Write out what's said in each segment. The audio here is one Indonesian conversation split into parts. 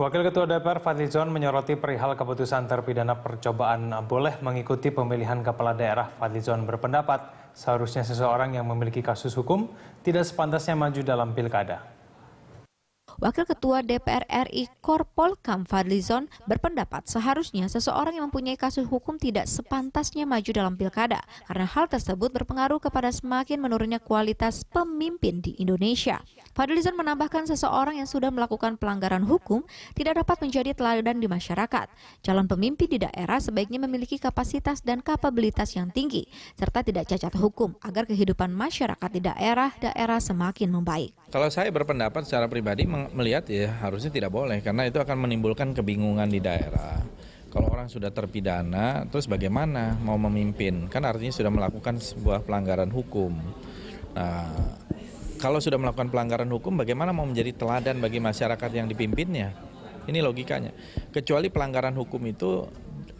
Wakil Ketua DPR Fadlizon menyoroti perihal keputusan terpidana percobaan boleh mengikuti pemilihan kepala daerah. Fadlizon berpendapat seharusnya seseorang yang memiliki kasus hukum tidak sepantasnya maju dalam pilkada. Wakil Ketua DPR RI Korpol Kam Fadlizon berpendapat seharusnya seseorang yang mempunyai kasus hukum tidak sepantasnya maju dalam pilkada karena hal tersebut berpengaruh kepada semakin menurunnya kualitas pemimpin di Indonesia. Fadlizon menambahkan seseorang yang sudah melakukan pelanggaran hukum tidak dapat menjadi teladan di masyarakat. Calon pemimpin di daerah sebaiknya memiliki kapasitas dan kapabilitas yang tinggi serta tidak cacat hukum agar kehidupan masyarakat di daerah-daerah semakin membaik. Kalau saya berpendapat secara pribadi melihat ya harusnya tidak boleh karena itu akan menimbulkan kebingungan di daerah. Kalau orang sudah terpidana, terus bagaimana mau memimpin? Kan artinya sudah melakukan sebuah pelanggaran hukum. Nah, kalau sudah melakukan pelanggaran hukum, bagaimana mau menjadi teladan bagi masyarakat yang dipimpinnya? Ini logikanya. Kecuali pelanggaran hukum itu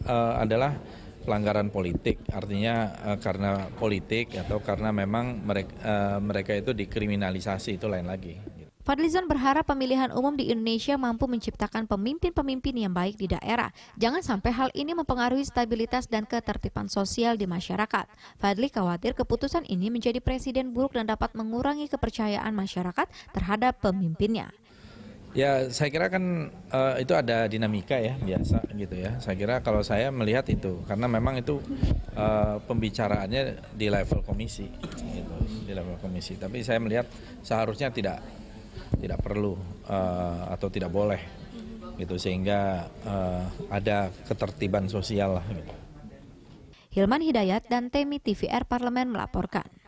uh, adalah pelanggaran politik artinya uh, karena politik atau karena memang mereka uh, eh, mereka itu dikriminalisasi itu lain lagi Fadlizon berharap pemilihan umum di Indonesia mampu menciptakan pemimpin-pemimpin yang baik di daerah. Jangan sampai hal ini mempengaruhi stabilitas dan ketertiban sosial di masyarakat. Fadli khawatir keputusan ini menjadi presiden buruk dan dapat mengurangi kepercayaan masyarakat terhadap pemimpinnya. Ya saya kira kan uh, itu ada dinamika ya biasa gitu ya. Saya kira kalau saya melihat itu karena memang itu uh, pembicaraannya di level komisi, gitu, di level komisi. Tapi saya melihat seharusnya tidak tidak perlu uh, atau tidak boleh gitu sehingga uh, ada ketertiban sosial lah. Gitu. Hilman Hidayat dan Temi TVR Parlemen melaporkan.